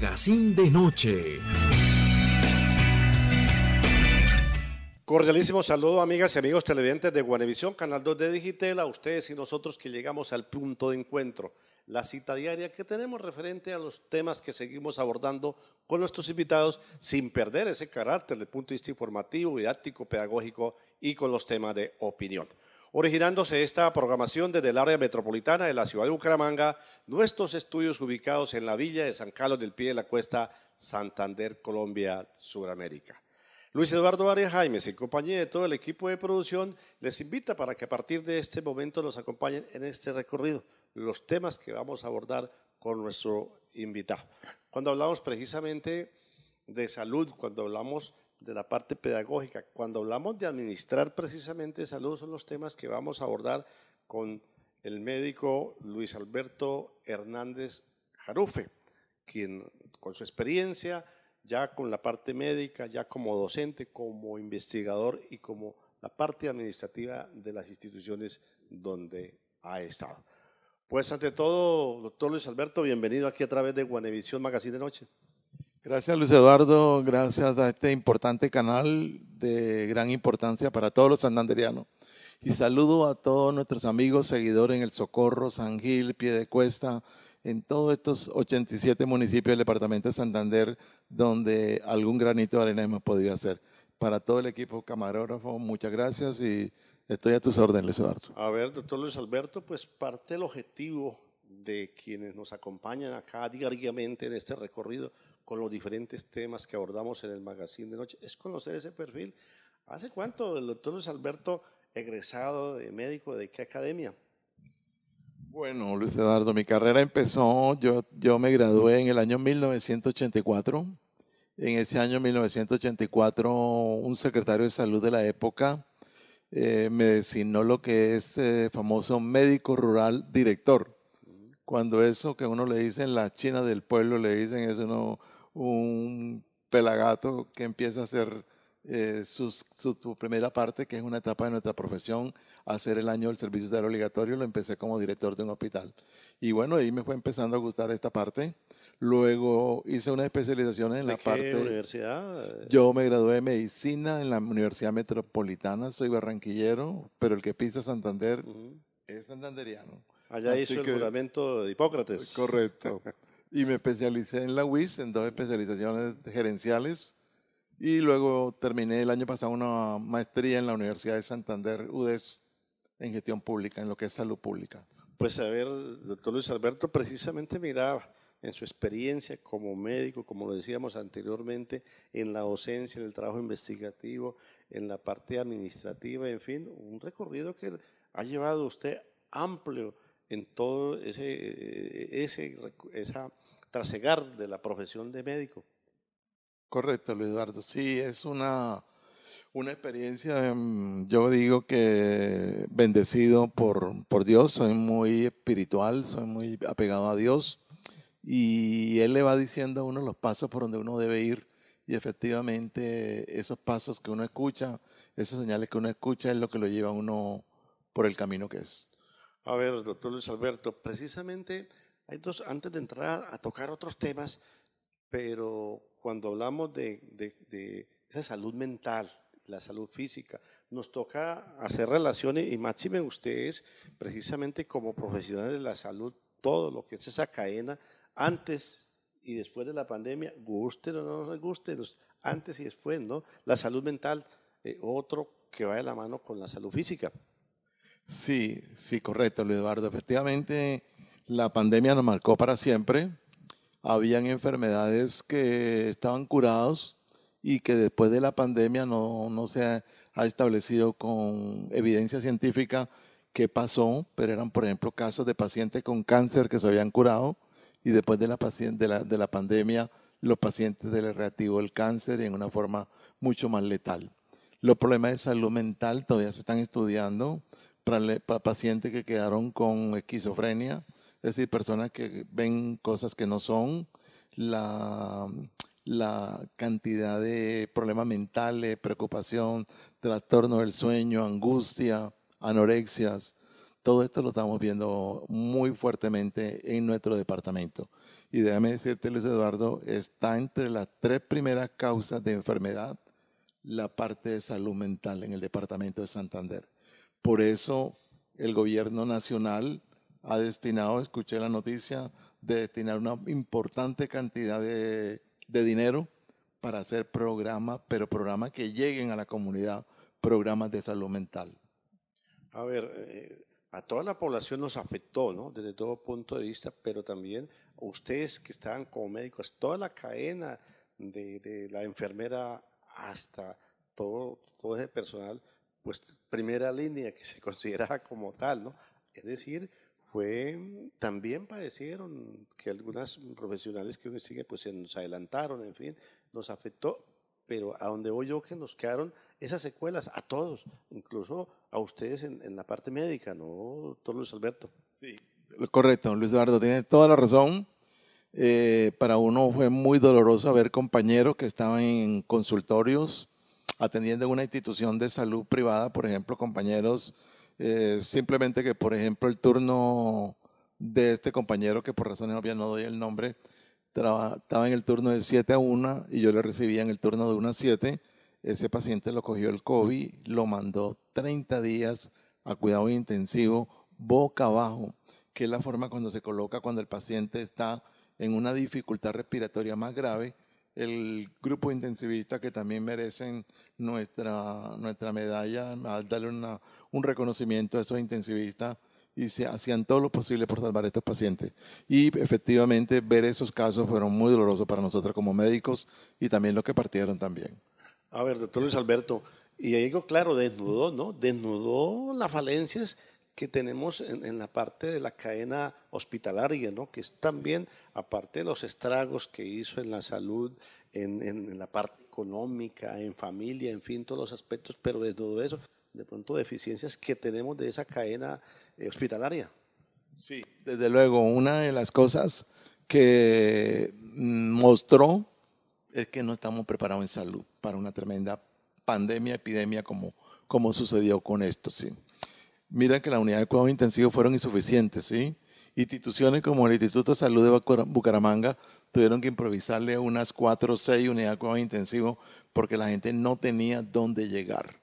Magazine de Noche. Cordialísimo saludo, amigas y amigos televidentes de Guanevisión, Canal 2 de Digitel, a ustedes y nosotros que llegamos al punto de encuentro, la cita diaria que tenemos referente a los temas que seguimos abordando con nuestros invitados, sin perder ese carácter de punto de vista informativo, didáctico, pedagógico y con los temas de opinión. Originándose esta programación desde el área metropolitana de la ciudad de Bucaramanga, nuestros estudios ubicados en la villa de San Carlos del Pie de la Cuesta, Santander, Colombia, Sudamérica. Luis Eduardo Arias Jaimes, en compañía de todo el equipo de producción, les invita para que a partir de este momento nos acompañen en este recorrido, los temas que vamos a abordar con nuestro invitado. Cuando hablamos precisamente de salud, cuando hablamos de la parte pedagógica. Cuando hablamos de administrar precisamente salud, son los temas que vamos a abordar con el médico Luis Alberto Hernández Jarufe, quien con su experiencia, ya con la parte médica, ya como docente, como investigador y como la parte administrativa de las instituciones donde ha estado. Pues ante todo, doctor Luis Alberto, bienvenido aquí a través de Guanevisión Magazine de Noche. Gracias Luis Eduardo, gracias a este importante canal de gran importancia para todos los santanderianos. Y saludo a todos nuestros amigos, seguidores en El Socorro, San Gil, Piedecuesta, en todos estos 87 municipios del departamento de Santander, donde algún granito de arena hemos podido hacer. Para todo el equipo camarógrafo, muchas gracias y estoy a tus órdenes, Luis Eduardo. A ver, doctor Luis Alberto, pues parte del objetivo de quienes nos acompañan acá diariamente en este recorrido con los diferentes temas que abordamos en el magazine de noche, es conocer ese perfil. ¿Hace cuánto el doctor Luis Alberto, egresado de médico, de qué academia? Bueno, Luis Eduardo, mi carrera empezó, yo, yo me gradué en el año 1984. En ese año 1984, un secretario de salud de la época eh, me designó lo que es eh, famoso médico rural director cuando eso que uno le dicen la China del pueblo, le dicen es uno un pelagato que empieza a hacer eh, su, primera parte, que es una etapa de nuestra profesión, hacer el año del servicio social obligatorio, lo empecé como director de un hospital. Y bueno, ahí me fue empezando a gustar esta parte. Luego hice una especialización en ¿De la qué parte... universidad? Yo me gradué de medicina en la Universidad Metropolitana, soy barranquillero, pero el que pisa Santander es santanderiano. Allá hizo el juramento de Hipócrates. Correcto. y me especialicé en la UIS en dos especializaciones gerenciales y luego terminé el año pasado una maestría en la Universidad de Santander, UDES, en gestión pública, en lo que es salud pública. Pues a ver, doctor Luis Alberto precisamente miraba en su experiencia como médico, como lo decíamos anteriormente, en la docencia, en el trabajo investigativo, en la parte administrativa, en fin, un recorrido que ha llevado usted amplio en todo ese, ese esa trasegar de la profesión de médico. Correcto, Luis Eduardo. Sí, es una, una experiencia, em, yo digo que bendecido por, por Dios, soy muy espiritual, soy muy apegado a Dios y Él le va diciendo a uno los pasos por donde uno debe ir y efectivamente esos pasos que uno escucha, esas señales que uno escucha es lo que lo lleva a uno por el camino que es. A ver, doctor Luis Alberto, precisamente hay dos, antes de entrar a tocar otros temas, pero cuando hablamos de, esa salud mental, la salud física. Nos toca hacer relaciones y máxime ustedes, precisamente como profesionales de la salud, todo lo que es esa cadena antes y después de la pandemia, gusten o no nos gusten, antes y después, ¿no? La salud mental, eh, otro que va de la mano con la salud física. Sí, sí, correcto, Luis Eduardo. Efectivamente, la pandemia nos marcó para siempre. Habían enfermedades que estaban curados y que después de la pandemia no, se ha, establecido con evidencia científica qué pasó, pero eran, por ejemplo, casos de pacientes con cáncer que se habían curado y después de la, pandemia los pacientes se les reactivó el cáncer y en una forma mucho más letal. Los problemas de salud mental todavía se están estudiando para, pacientes que quedaron con esquizofrenia, es decir, personas que ven cosas que no son, la, la cantidad de problemas mentales, preocupación, trastorno del sueño, angustia, anorexias. Todo esto lo estamos viendo muy fuertemente en nuestro departamento. Y déjame decirte, Luis Eduardo, está entre las tres primeras causas de enfermedad la parte de salud mental en el departamento de Santander. Por eso el gobierno nacional ha destinado, escuché la noticia, de destinar una importante cantidad de, dinero para hacer programas, pero programas que lleguen a la comunidad, programas de salud mental. A ver, eh, a toda la población nos afectó, ¿no? Desde todo punto de vista, pero también ustedes que estaban como médicos, toda la cadena de, la enfermera hasta todo, todo ese personal pues, primera línea que se consideraba como tal, ¿no? Es decir, fue, también padecieron que algunas profesionales que uno sigue, pues se nos adelantaron, en fin, nos afectó, pero a donde voy yo que nos quedaron esas secuelas a todos, incluso a ustedes en, la parte médica, ¿no, doctor Luis Alberto? Sí, correcto, Luis Eduardo, tiene toda la razón. Eh, para uno fue muy doloroso ver compañeros que estaban en consultorios atendiendo una institución de salud privada, por ejemplo, compañeros, eh, simplemente que, por ejemplo, el turno de este compañero, que por razones obvias no doy el nombre, estaba en el turno de 7 a 1 y yo le recibía en el turno de 1 a 7. Ese paciente lo cogió el COVID, lo mandó 30 días a cuidado intensivo, boca abajo, que es la forma cuando se coloca cuando el paciente está en una dificultad respiratoria más grave, el grupo intensivista que también merecen nuestra, nuestra medalla, darle un reconocimiento a esos intensivistas y se hacían todo lo posible por salvar a estos pacientes. Y efectivamente ver esos casos fueron muy dolorosos para nosotros como médicos y también los que partieron también. A ver, doctor Luis Alberto, y digo claro, desnudó, ¿no? Desnudó las falencias que tenemos en, la parte de la cadena hospitalaria, ¿no? que es también, aparte de los estragos que hizo en la salud, en, la parte económica, en familia, en fin, todos los aspectos, pero de todo eso, de pronto deficiencias que tenemos de esa cadena eh, hospitalaria. Sí, desde luego, una de las cosas que mostró es que no estamos preparados en salud para una tremenda pandemia, epidemia como, como sucedió con esto, sí mira que las unidades de cuidados intensivos fueron insuficientes, ¿sí? Instituciones como el Instituto de Salud de Bucaramanga tuvieron que improvisarle unas cuatro o seis unidades de cuidados intensivos porque la gente no tenía dónde llegar.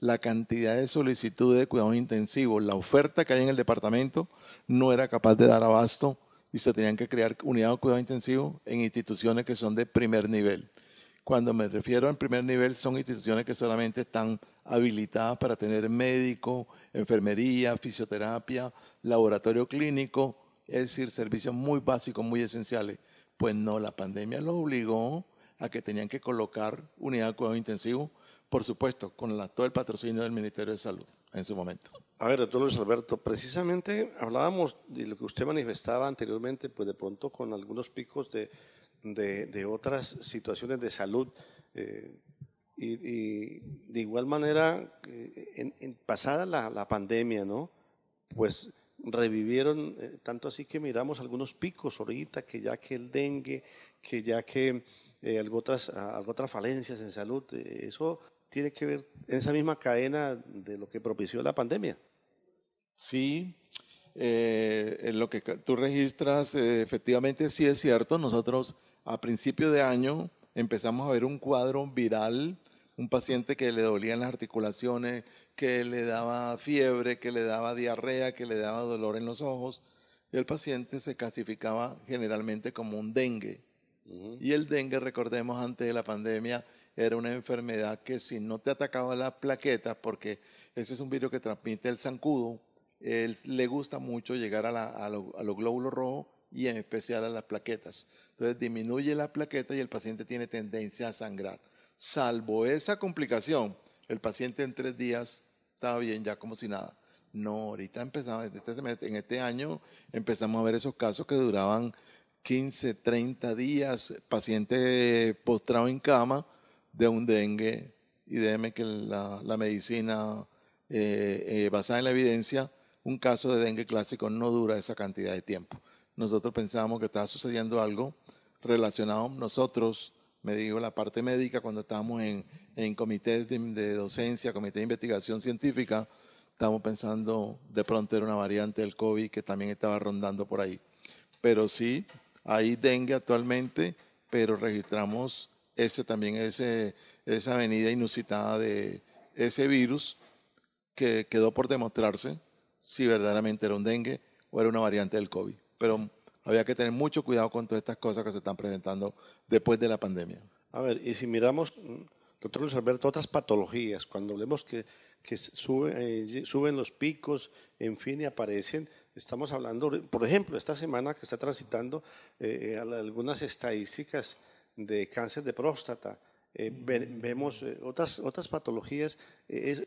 La cantidad de solicitudes de cuidados intensivos, la oferta que hay en el departamento, no era capaz de dar abasto y se tenían que crear unidades de cuidado intensivo en instituciones que son de primer nivel. Cuando me refiero al primer nivel, son instituciones que solamente están habilitadas para tener médico, enfermería, fisioterapia, laboratorio clínico, es decir, servicios muy básicos, muy esenciales. Pues no, la pandemia lo obligó a que tenían que colocar unidad de cuidado intensivo, por supuesto, con todo el patrocinio del Ministerio de Salud en su momento. A ver, doctor Luis Alberto, precisamente hablábamos de lo que usted manifestaba anteriormente, pues de pronto con algunos picos de, de, otras situaciones de salud. Eh, y, de igual manera, eh, pasada la, la, pandemia, ¿no? Pues revivieron, eh, tanto así que miramos algunos picos ahorita, que ya que el dengue, que ya que eh, algo otras, falencias en salud, eh, eso tiene que ver en esa misma cadena de lo que propició la pandemia. Sí, en lo que tú registras, efectivamente sí es cierto, nosotros a principio de año empezamos a ver un cuadro viral un paciente que le dolían las articulaciones, que le daba fiebre, que le daba diarrea, que le daba dolor en los ojos. el paciente se clasificaba generalmente como un dengue. Y el dengue, recordemos, antes de la pandemia, era una enfermedad que si no te atacaba la plaqueta, porque ese es un virus que transmite el zancudo, él, le gusta mucho llegar a, a los glóbulos rojos y en especial a las plaquetas. Entonces disminuye la plaqueta y el paciente tiene tendencia a sangrar salvo esa complicación, el paciente en tres días estaba bien ya como si nada. No, ahorita empezamos, este en este año empezamos a ver esos casos que duraban 15, 30 días, paciente postrado en cama de un dengue, y déjeme que la, medicina eh, eh, basada en la evidencia, un caso de dengue clásico no dura esa cantidad de tiempo. Nosotros pensábamos que estaba sucediendo algo relacionado nosotros me dijo la parte médica cuando estábamos en, en comités de, docencia, comité de investigación científica, estábamos pensando de pronto era una variante del COVID que también estaba rondando por ahí. Pero sí, hay dengue actualmente, pero registramos ese también ese, esa venida inusitada de ese virus que quedó por demostrarse si verdaderamente era un dengue o era una variante del COVID. Pero había que tener mucho cuidado con todas estas cosas que se están presentando después de la pandemia. A ver, y si miramos, mm, doctor Luis Alberto, otras patologías, cuando vemos que, eh, suben los picos, en fin, y aparecen, estamos hablando, por ejemplo, esta semana que está transitando eh, algunas estadísticas de cáncer de próstata, eh, mm. vemos otras, otras patologías, eso,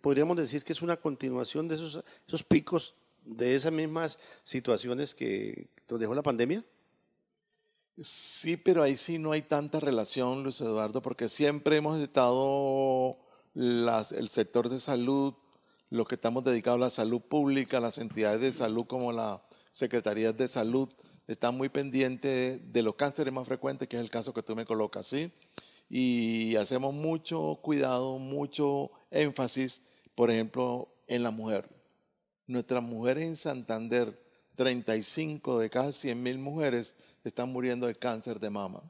podríamos decir que es una continuación de esos, esos picos de esas mismas situaciones que nos dejó la pandemia? Sí, pero ahí sí no hay tanta relación, Luis Eduardo, porque siempre hemos estado el sector de salud, los que estamos dedicados a la salud pública, las entidades de salud como la Secretaría de Salud, están muy pendientes de los cánceres más frecuentes, que es el caso que tú me colocas, ¿sí? Y hacemos mucho cuidado, mucho énfasis, por ejemplo, en la mujer. Nuestras mujeres en Santander, 35 de cada 100 mil mujeres están muriendo de cáncer de mama.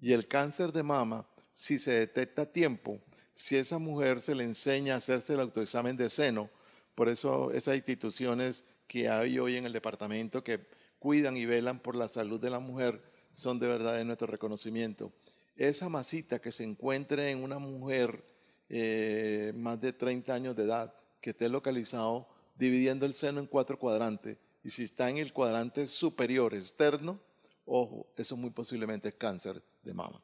Y el cáncer de mama, si se detecta a tiempo, si esa mujer se le enseña a hacerse el autoexamen de seno, por eso esas instituciones que hay hoy en el departamento que cuidan y velan por la salud de la mujer son de verdad de nuestro reconocimiento. Esa masita que se encuentre en una mujer eh, más de 30 años de edad, que esté localizado dividiendo el seno en cuatro cuadrantes. Y si está en el cuadrante superior externo, ojo, eso muy posiblemente es cáncer de mama.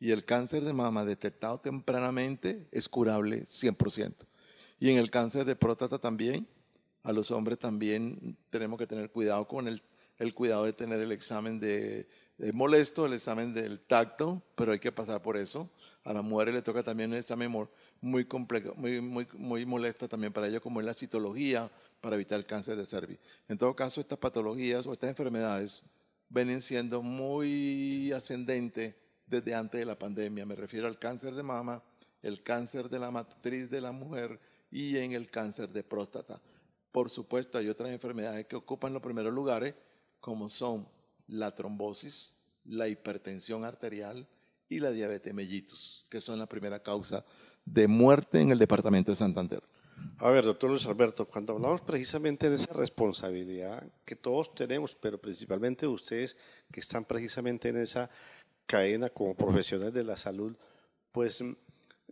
Y el cáncer de mama detectado tempranamente es curable 100%. Y en el cáncer de próstata también, a los hombres también tenemos que tener cuidado con el, cuidado de tener el examen de, molesto, el examen del tacto, pero hay que pasar por eso. A las mujeres le toca también el examen muy, complejo, muy, muy, molesta también para ellos, como es la citología para evitar el cáncer de cervix. En todo caso, estas patologías o estas enfermedades vienen siendo muy ascendentes desde antes de la pandemia. Me refiero al cáncer de mama, el cáncer de la matriz de la mujer y en el cáncer de próstata. Por supuesto, hay otras enfermedades que ocupan los primeros lugares, como son la trombosis, la hipertensión arterial y la diabetes mellitus, que son la primera causa de muerte en el departamento de Santander. A ver, doctor Luis Alberto, cuando hablamos precisamente de esa responsabilidad que todos tenemos, pero principalmente ustedes que están precisamente en esa cadena como profesionales de la salud, pues mm,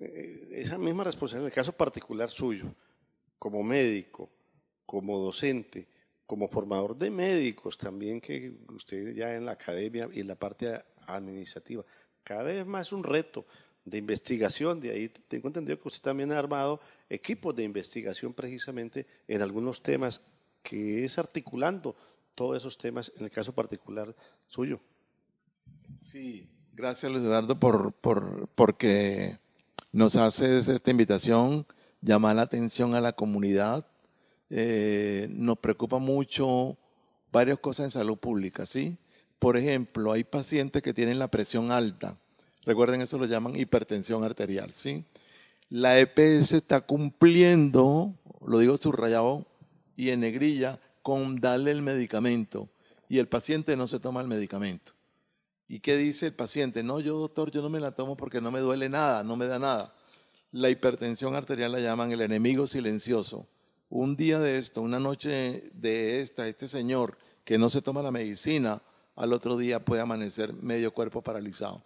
eh, esa misma responsabilidad, en el caso particular suyo, como médico, como docente, como formador de médicos también, que usted ya en la academia y en la parte administrativa, cada vez más es un reto de investigación, de ahí tengo entendido que usted también ha armado equipos de investigación precisamente en algunos temas, que es articulando todos esos temas en el caso particular suyo. Sí, gracias Luis Eduardo por, porque nos haces esta invitación, llamar la atención a la comunidad. Eh, nos preocupa mucho varias cosas en salud pública, ¿sí? Por ejemplo, hay pacientes que tienen la presión alta Recuerden, eso lo llaman hipertensión arterial, ¿sí? La EPS está cumpliendo, lo digo subrayado y en negrilla, con darle el medicamento y el paciente no se toma el medicamento. ¿Y qué dice el paciente? No, yo doctor, yo no me la tomo porque no me duele nada, no me da nada. La hipertensión arterial la llaman el enemigo silencioso. Un día de esto, una noche de esta, este señor que no se toma la medicina, al otro día puede amanecer medio cuerpo paralizado.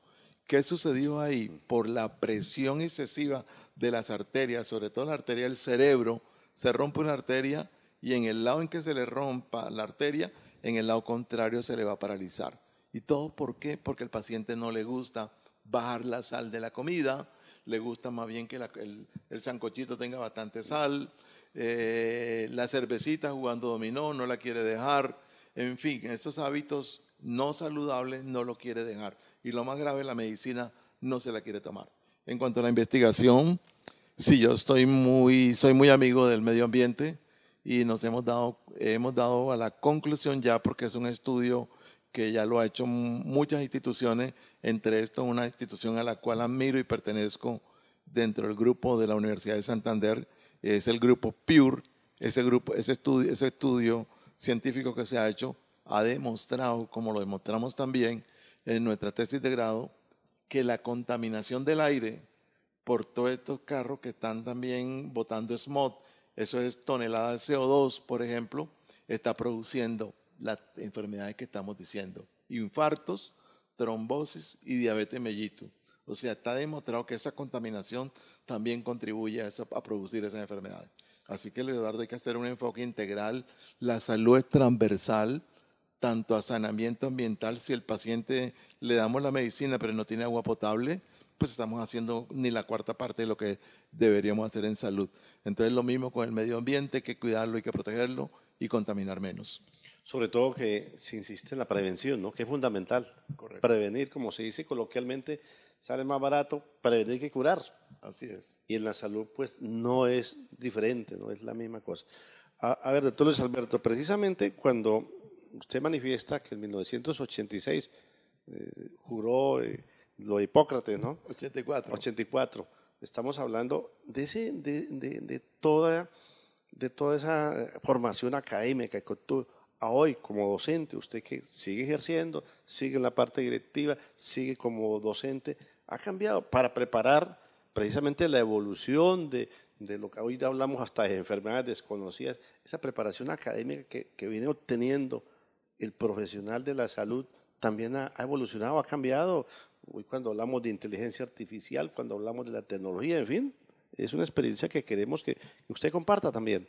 ¿Qué sucedió ahí? Por la presión excesiva de las arterias, sobre todo la arteria del cerebro, se rompe una arteria y en el lado en que se le rompa la arteria, en el lado contrario se le va a paralizar. ¿Y todo por qué? Porque el paciente no le gusta bajar la sal de la comida, le gusta más bien que el, el, sancochito tenga bastante sal, eh, la cervecita jugando dominó no la quiere dejar, en fin, estos hábitos no saludables no lo quiere dejar y lo más grave, la medicina no se la quiere tomar. En cuanto a la investigación, sí, yo estoy muy, soy muy amigo del medio ambiente y nos hemos dado, hemos dado a la conclusión ya, porque es un estudio que ya lo ha hecho muchas instituciones, entre esto una institución a la cual admiro y pertenezco dentro del grupo de la Universidad de Santander, es el grupo PURE, ese, grupo, ese, estudio, ese estudio científico que se ha hecho ha demostrado, como lo demostramos también, en nuestra tesis de grado que la contaminación del aire por todos estos carros que están también botando smog, eso es toneladas de CO2, por ejemplo, está produciendo las enfermedades que estamos diciendo, infartos, trombosis y diabetes mellitus. O sea, está demostrado que esa contaminación también contribuye a, producir esas enfermedades. Así que, Leonardo, hay que hacer un enfoque integral. La salud es transversal tanto a saneamiento ambiental, si el paciente le damos la medicina pero no tiene agua potable, pues estamos haciendo ni la cuarta parte de lo que deberíamos hacer en salud. Entonces lo mismo con el medio ambiente, hay que cuidarlo, hay que protegerlo y contaminar menos. Sobre todo que se insiste en la prevención, ¿no? que es fundamental. Prevenir, como se dice coloquialmente, sale más barato prevenir que curar. Así es. Y en la salud pues no es diferente, no es la misma cosa. A, a ver, doctor Luis Alberto, precisamente cuando usted manifiesta que en 1986 eh, juró eh, lo Hipócrates, ¿no? 84. 84. Estamos hablando de, toda, de toda esa formación académica que tú a hoy como docente, usted que sigue ejerciendo, sigue en la parte directiva, sigue como docente, ha cambiado para preparar precisamente la evolución de, lo que hoy hablamos hasta de enfermedades desconocidas, esa preparación académica que viene obteniendo el profesional de la salud también ha, evolucionado, ha cambiado. Hoy cuando hablamos de inteligencia artificial, cuando hablamos de la tecnología, en fin, es una experiencia que queremos que usted comparta también.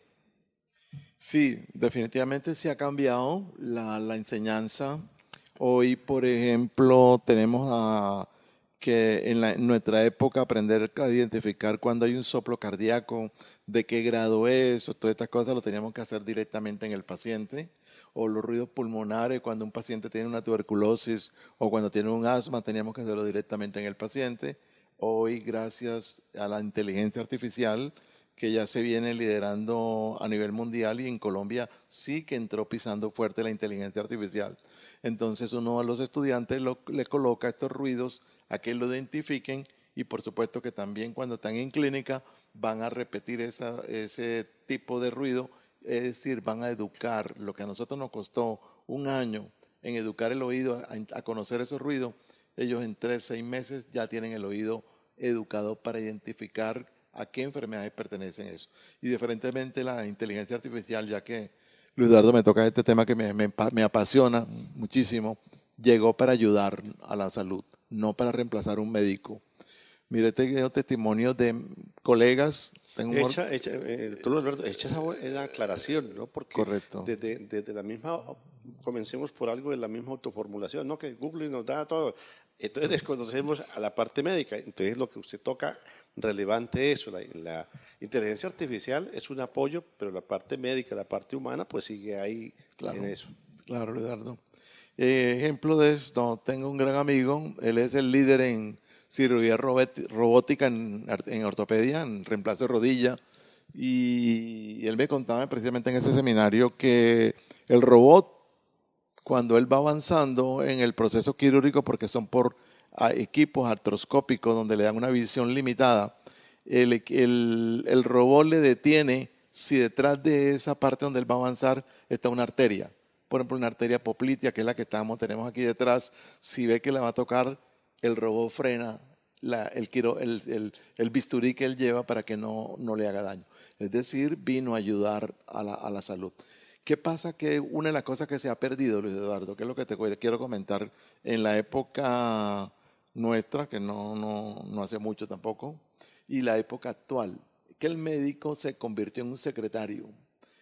Sí, definitivamente se ha cambiado la enseñanza. Hoy, por ejemplo, tenemos a que en, nuestra época aprender a identificar cuando hay un soplo cardíaco, de qué grado es, todas estas cosas lo teníamos que hacer directamente en el paciente, o los ruidos pulmonares cuando un paciente tiene una tuberculosis o cuando tiene un asma, teníamos que hacerlo directamente en el paciente. Hoy, gracias a la inteligencia artificial que ya se viene liderando a nivel mundial y en Colombia sí que entró pisando fuerte la inteligencia artificial. Entonces uno a los estudiantes le coloca estos ruidos a que lo identifiquen y por supuesto que también cuando están en clínica van a repetir ese tipo de ruido, es decir, van a educar lo que a nosotros nos costó un año en educar el oído a, conocer esos ruidos, ellos en tres, seis meses ya tienen el oído educado para identificar a qué enfermedades pertenecen eso. Y diferentemente la inteligencia artificial, ya que Luis Eduardo, me toca este tema que me apasiona muchísimo, llegó para ayudar a la salud, no para reemplazar un médico. Mire, tengo testimonios de colegas. Tengo echa, eh, esa, aclaración, ¿no? Porque Correcto. Desde, la misma, comencemos por algo de la misma autoformulación, ¿no? Que Google nos da todo. Entonces desconocemos a la parte médica. Entonces lo que usted toca relevante es eso. La, inteligencia artificial es un apoyo, pero la parte médica, la parte humana, pues sigue ahí claro, en eso. Claro, Eduardo. Eh, ejemplo de esto, tengo un gran amigo, él es el líder en cirugía robótica en, ortopedia, en reemplazo de rodilla, y él me contaba precisamente en ese seminario que el robot, cuando él va avanzando en el proceso quirúrgico, porque son por equipos artroscópicos donde le dan una visión limitada, el, el robot le detiene si detrás de esa parte donde él va a avanzar está una arteria por ejemplo, una arteria poplitea, que es la que estamos, tenemos aquí detrás, si ve que la va a tocar, el robot frena el, bisturí que él lleva para que no, no, le haga daño. Es decir, vino a ayudar a la, salud. ¿Qué pasa? Que una de las cosas que se ha perdido, Luis Eduardo, que es lo que te quiero comentar, en la época nuestra, que no, no, no hace mucho tampoco, y la época actual, que el médico se convirtió en un secretario.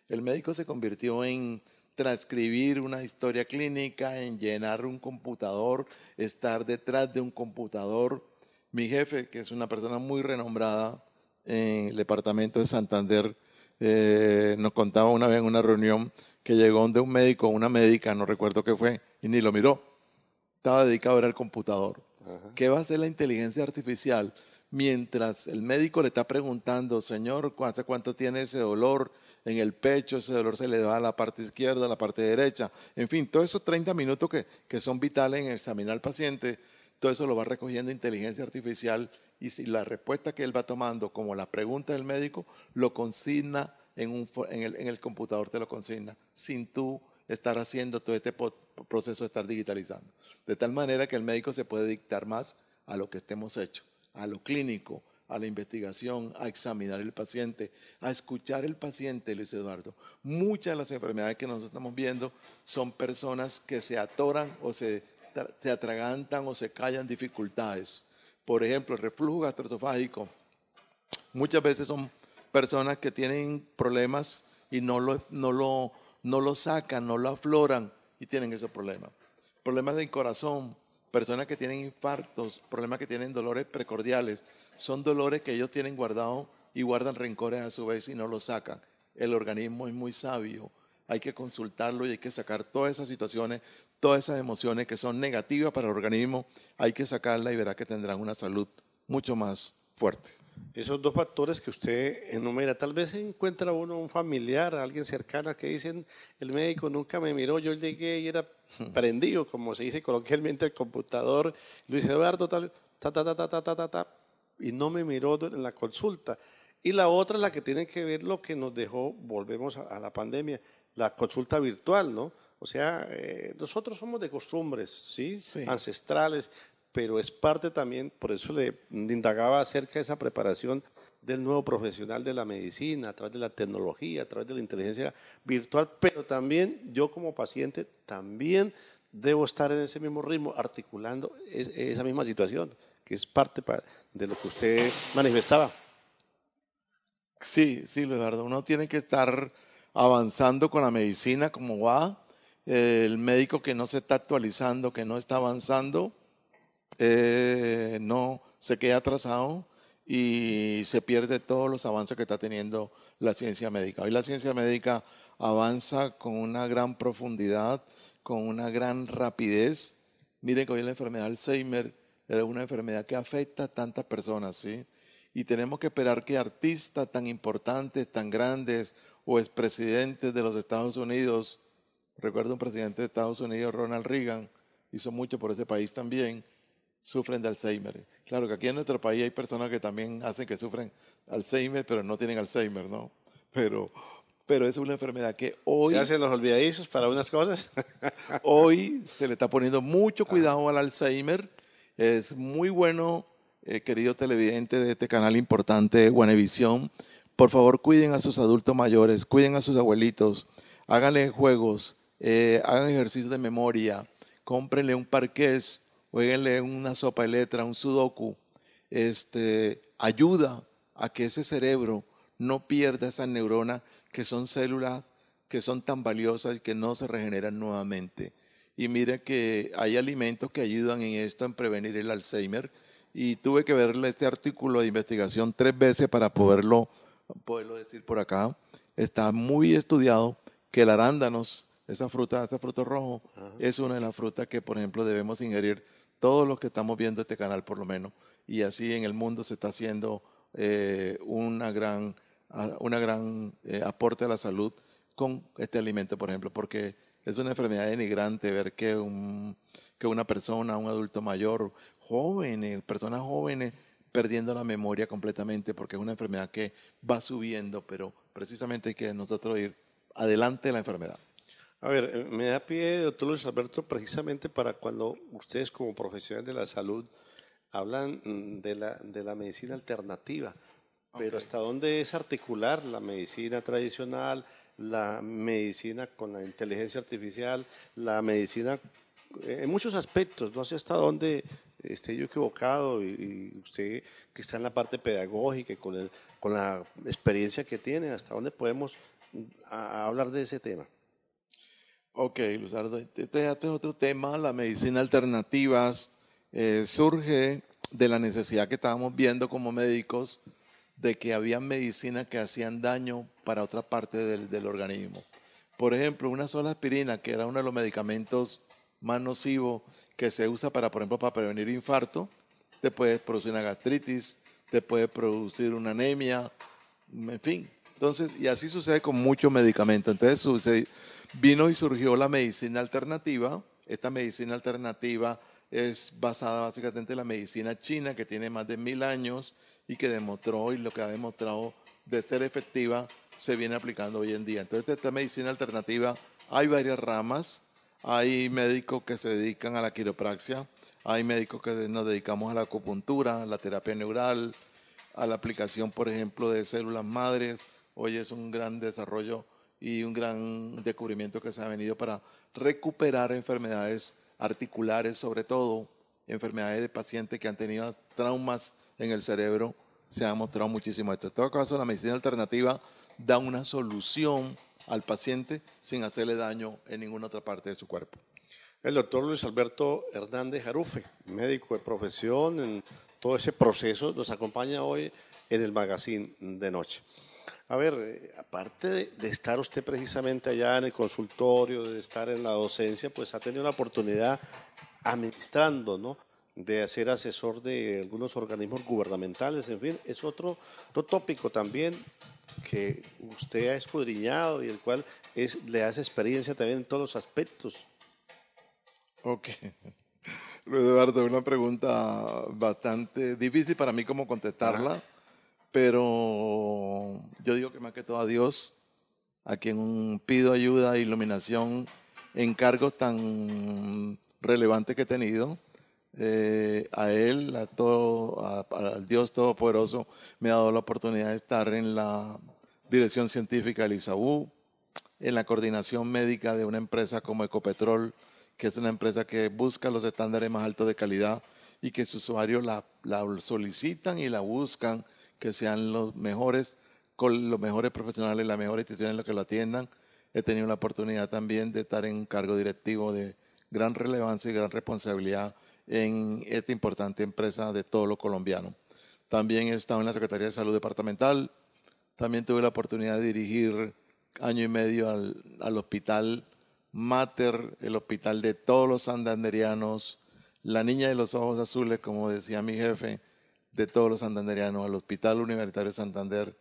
El médico se convirtió en transcribir una historia clínica, en llenar un computador, estar detrás de un computador. Mi jefe, que es una persona muy renombrada en el departamento de Santander, eh, nos contaba una vez en una reunión que llegó donde un médico, una médica, no recuerdo qué fue, y ni lo miró. Estaba dedicado a ver el computador. ¿Qué va a hacer la inteligencia artificial? Mientras el médico le está preguntando, señor, ¿hace cuánto tiene ese dolor? en el pecho, ese dolor se le va a la parte izquierda, a la parte derecha. En fin, todos esos 30 minutos que, son vitales en examinar al paciente, todo eso lo va recogiendo inteligencia artificial y si la respuesta que él va tomando, como la pregunta del médico, lo consigna en, un, en, el, en el computador, te lo consigna, sin tú estar haciendo todo este proceso de estar digitalizando. De tal manera que el médico se puede dictar más a lo que estemos hecho, a lo clínico, a la investigación, a examinar el paciente, a escuchar el paciente, Luis Eduardo. Muchas de las enfermedades que nosotros estamos viendo son personas que se atoran o se, atragantan o se callan dificultades. Por ejemplo, el reflujo gastroesofágico. Muchas veces son personas que tienen problemas y no lo, no lo sacan, no lo afloran y tienen esos problemas. Problemas del corazón, personas que tienen infartos, problemas que tienen dolores precordiales, son dolores que ellos tienen guardados y guardan rencores a su vez y no los sacan. El organismo es muy sabio, hay que consultarlo y hay que sacar todas esas situaciones, todas esas emociones que son negativas para el organismo, hay que sacarla y verá que tendrán una salud mucho más fuerte. Esos dos factores que usted enumera, tal vez encuentra uno un familiar, alguien cercano que dicen, el médico nunca me miró, yo llegué y era prendido, como se dice coloquialmente, el computador, Luis Eduardo, tal, ta, ta, ta, ta, ta, ta, ta, ta y no me miró en la consulta. Y la otra es la que tiene que ver lo que nos dejó, volvemos a, la pandemia, la consulta virtual, ¿no? O sea, eh, nosotros somos de costumbres, ¿sí? Ancestrales, pero es parte también, por eso le indagaba acerca de esa preparación del nuevo profesional de la medicina, a través de la tecnología, a través de la inteligencia virtual, pero también yo como paciente también debo estar en ese mismo ritmo, articulando esa misma situación que es parte de lo que usted manifestaba. Sí, sí, Leonardo. Uno tiene que estar avanzando con la medicina como va. El médico que no se está actualizando, que no está avanzando, eh, no se queda atrasado y se pierde todos los avances que está teniendo la ciencia médica. Hoy la ciencia médica avanza con una gran profundidad, con una gran rapidez. Miren que hoy la enfermedad de Alzheimer era una enfermedad que afecta a tantas personas, ¿sí? Y tenemos que esperar que artistas tan importantes, tan grandes, o expresidentes de los Estados Unidos, recuerdo un presidente de Estados Unidos, Ronald Reagan, hizo mucho por ese país también, sufren de Alzheimer. Claro que aquí en nuestro país hay personas que también hacen que sufren Alzheimer, pero no tienen Alzheimer, ¿no? Pero, pero es una enfermedad que hoy... Se hacen los olvidadizos para unas cosas. hoy se le está poniendo mucho cuidado al Alzheimer es muy bueno, eh, querido televidente de este canal importante, Guanevisión. Por favor, cuiden a sus adultos mayores, cuiden a sus abuelitos, háganle juegos, eh, hagan ejercicios de memoria, cómprenle un parqués, jueguenle una sopa de letra, un sudoku. Este, ayuda a que ese cerebro no pierda esas neuronas que son células que son tan valiosas y que no se regeneran nuevamente y mire que hay alimentos que ayudan en esto, en prevenir el Alzheimer. Y tuve que verle este artículo de investigación tres veces para poderlo, decir por acá. Está muy estudiado que el arándanos, esa fruta, esa fruto rojo, es una de las frutas que, por ejemplo, debemos ingerir todos los que estamos viendo este canal, por lo menos. Y así en el mundo se está haciendo eh, una gran, una gran eh, aporte a la salud con este alimento, por ejemplo, porque es una enfermedad denigrante ver que, una persona, un adulto mayor, jóvenes, eh, personas jóvenes, perdiendo la memoria completamente porque es una enfermedad que va subiendo, pero precisamente hay que nosotros ir adelante la enfermedad. A ver, eh, me da pie, doctor Luis Alberto, precisamente para cuando ustedes como profesionales de la salud hablan mm, de la, de la medicina alternativa, pero hasta dónde es articular la medicina tradicional, la medicina con la inteligencia artificial, la medicina eh, en muchos aspectos, no sé hasta dónde esté yo equivocado y, usted que está en la parte pedagógica y con, el, con la experiencia que tiene, hasta dónde podemos mm, hablar de ese tema. Ok, Luzardo, este, es otro tema, la medicina alternativas eh, surge de la necesidad que estábamos viendo como médicos de que había medicinas que hacían daño para otra parte del, organismo. Por ejemplo, una sola aspirina, que era uno de los medicamentos más nocivos que se usa para, por ejemplo, para prevenir infarto, te puede producir una gastritis, te puede producir una anemia, en fin. Entonces, y así sucede con muchos medicamentos. Entonces, vino y surgió la medicina alternativa. Esta medicina alternativa es basada básicamente en la medicina china, que tiene más de mil años, y que demostró y lo que ha demostrado de ser efectiva se viene aplicando hoy en día. Entonces, esta medicina alternativa, hay varias ramas, hay médicos que se dedican a la quiropraxia, hay médicos que nos dedicamos a la acupuntura, a la terapia neural, a la aplicación, por ejemplo, de células madres. Hoy es un gran desarrollo y un gran descubrimiento que se ha venido para recuperar enfermedades articulares, sobre todo enfermedades de pacientes que han tenido traumas en el cerebro se ha mostrado muchísimo esto. En todo caso, la medicina alternativa da una solución al paciente sin hacerle daño en ninguna otra parte de su cuerpo. El doctor Luis Alberto Hernández Jarufe, médico de profesión, en todo ese proceso, nos acompaña hoy en el magazine de noche. A ver, eh, aparte de, de, estar usted precisamente allá en el consultorio, de estar en la docencia, pues ha tenido la oportunidad administrando, ¿no? de ser asesor de algunos organismos gubernamentales, en fin, es otro, otro tópico también que usted ha escudriñado y el cual es, le hace experiencia también en todos los aspectos. Ok. Luis Eduardo, una pregunta bastante difícil para mí como contestarla, pero yo digo que más que todo a Dios, a quien pido ayuda, e iluminación en cargos tan relevantes que he tenido eh, a Él, a todo, al Dios Todopoderoso, me ha dado la oportunidad de estar en la dirección científica del ISABU, en la coordinación médica de una empresa como Ecopetrol, que es una empresa que busca los estándares más altos de calidad y que sus usuarios la, solicitan y la buscan, que sean los mejores, con los mejores profesionales, las mejores instituciones en las que lo atiendan. He tenido la oportunidad también de estar en un cargo directivo de gran relevancia y gran responsabilidad en esta importante empresa de todo lo colombiano. También he estado en la Secretaría de Salud Departamental, también tuve la oportunidad de dirigir año y medio al, hospital Mater, el hospital de todos los santandereanos, la niña de los ojos azules, como decía mi jefe, de todos los santanderianos, al Hospital Universitario Santander,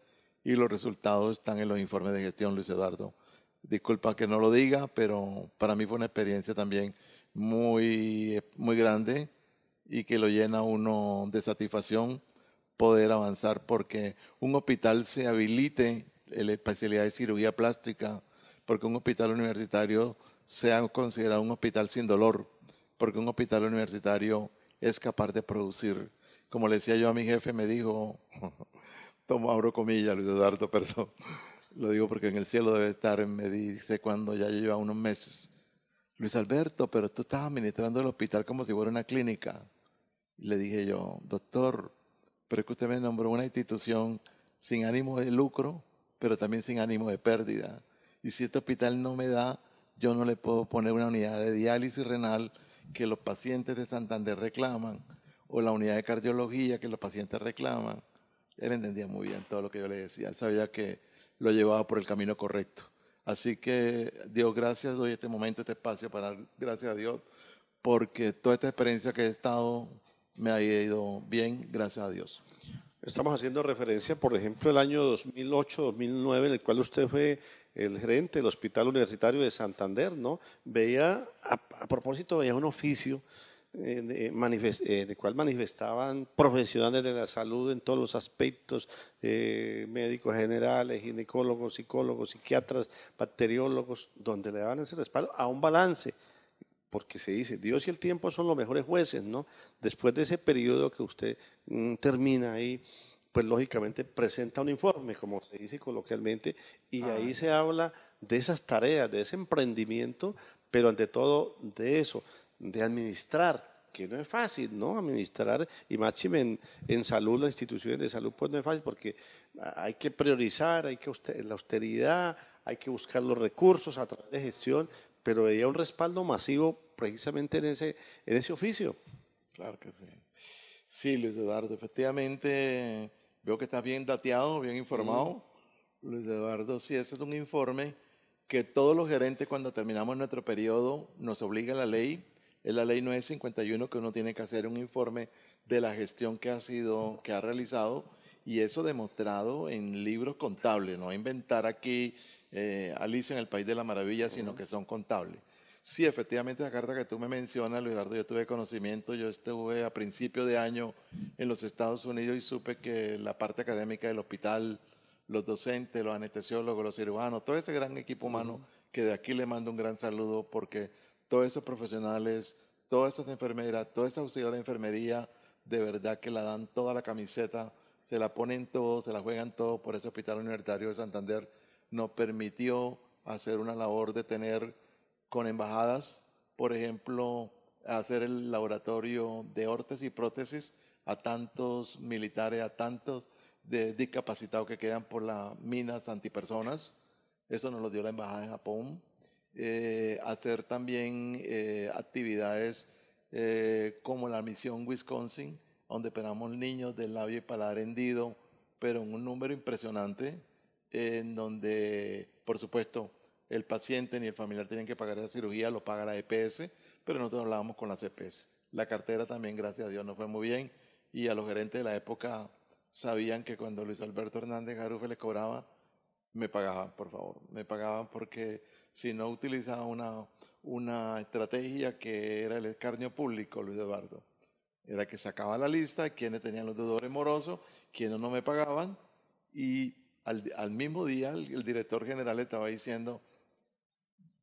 y los resultados están en los informes de gestión, Luis Eduardo. Disculpa que no lo diga, pero para mí fue una experiencia también muy, eh, muy grande y que lo llena uno de satisfacción poder avanzar porque un hospital se habilite en la especialidad de cirugía plástica, porque un hospital universitario sea considerado un hospital sin dolor, porque un hospital universitario es capaz de producir. Como le decía yo a mi jefe, me dijo, tomo, abro comillas, Luis Eduardo, perdón, lo digo porque en el cielo debe estar, me dice cuando ya lleva unos meses Luis Alberto, pero tú estás administrando el hospital como si fuera una clínica. le dije yo, doctor, pero es que usted me nombró una institución sin ánimo de lucro, pero también sin ánimo de pérdida. Y si este hospital no me da, yo no le puedo poner una unidad de diálisis renal que los pacientes de Santander reclaman, o la unidad de cardiología que los pacientes reclaman. Él entendía muy bien todo lo que yo le decía. Él sabía que lo llevaba por el camino correcto. Así que, Dios, gracias, doy este momento, este espacio para dar gracias a Dios, porque toda esta experiencia que he estado me ha ido bien, gracias a Dios. Estamos haciendo referencia, por ejemplo, el año 2008-2009, en el cual usted fue el gerente del Hospital Universitario de Santander, ¿no? Veía, a propósito, veía un oficio eh, de, eh, manifest, eh, cual manifestaban profesionales de la salud en todos los aspectos, médicos generales, ginecólogos, psicólogos, psiquiatras, bacteriólogos, donde le daban ese respaldo a un balance, porque se dice, Dios y el tiempo son los mejores jueces, ¿no? Después de ese periodo que usted mm, termina ahí, pues lógicamente presenta un informe, como se dice coloquialmente, y ah. ahí se habla de esas tareas, de ese emprendimiento, pero ante todo de eso, de administrar, que no es fácil, ¿no? Administrar, y máximo en, salud, las instituciones de salud, pues no es fácil porque hay que priorizar, hay que la austeridad, hay que buscar los recursos a través de gestión, pero veía un respaldo masivo precisamente en ese, en ese oficio. Claro que sí. Sí, Luis Eduardo, efectivamente veo que estás bien dateado, bien informado. Luis Eduardo, sí, ese es un informe que todos los gerentes cuando terminamos nuestro periodo nos obliga la ley la ley 951 que uno tiene que hacer un informe de la gestión que ha sido, que ha realizado y eso demostrado en libros contables, no inventar aquí eh, Alicia en el País de la Maravilla, sino que son contables. Sí, efectivamente, la carta que tú me mencionas, Luis yo tuve conocimiento, yo estuve a principio de año en los Estados Unidos y supe que la parte académica del hospital, los docentes, los anestesiólogos, los cirujanos, todo ese gran equipo humano, que de aquí le mando un gran saludo porque todos esos profesionales, todas estas enfermeras, todas esta auxiliares de enfermería, de verdad que la dan toda la camiseta, se la ponen todo, se la juegan todo por ese Hospital Universitario de Santander. Nos permitió hacer una labor de tener con embajadas, por ejemplo, hacer el laboratorio de órtesis y prótesis a tantos militares, a tantos de discapacitados que quedan por las minas antipersonas. Eso nos lo dio la Embajada en Japón. Eh, hacer también eh, actividades eh, como la misión Wisconsin, donde operamos niños del labio y paladar hendido, pero en un número impresionante, en donde, por supuesto, el paciente ni el familiar tienen que pagar esa cirugía, lo paga la EPS, pero nosotros hablábamos con la EPS. La cartera también, gracias a Dios, no fue muy bien y a los gerentes de la época sabían que cuando Luis Alberto Hernández Garufe le cobraba me pagaban, por favor, me pagaban porque si no utilizaba una, una estrategia que era el escarnio público, Luis Eduardo, era que sacaba la lista de quienes tenían los deudores morosos, quienes no me pagaban, y al, mismo día el, director general estaba diciendo,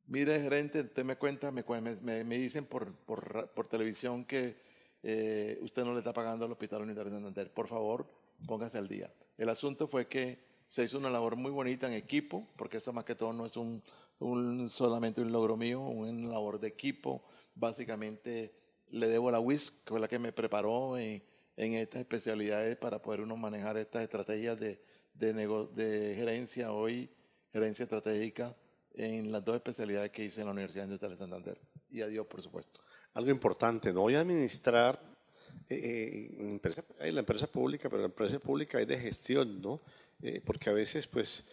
mire gerente, usted me cuenta, me, dicen por, por, televisión que eh, usted no le está pagando al Hospital Universitario de Santander, por favor, póngase al día. El asunto fue que se hizo una labor muy bonita en equipo, porque eso más que todo no es un, solamente un logro mío, una labor de equipo. Básicamente le debo a la WISC, que fue la que me preparó en, estas especialidades para poder uno manejar estas estrategias de, de, gerencia hoy, gerencia estratégica, en las dos especialidades que hice en la Universidad Industrial de Santander. Y a Dios, por supuesto. Algo importante, ¿no? Voy a administrar eh, eh empresa, la empresa pública, pero la empresa pública es de gestión, ¿no? Eh, porque a veces, pues,